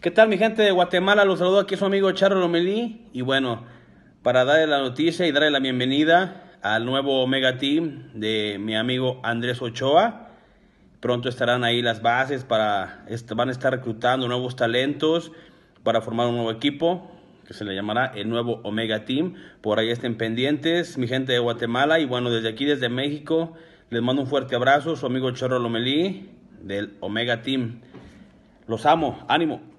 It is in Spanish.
¿Qué tal mi gente de Guatemala? Los saludo aquí su amigo Charro Lomelí. Y bueno, para darle la noticia y darle la bienvenida al nuevo Omega Team de mi amigo Andrés Ochoa. Pronto estarán ahí las bases para, van a estar reclutando nuevos talentos para formar un nuevo equipo que se le llamará el nuevo Omega Team. Por ahí estén pendientes, mi gente de Guatemala. Y bueno, desde aquí, desde México, les mando un fuerte abrazo, su amigo Charro Lomelí del Omega Team. Los amo, ánimo.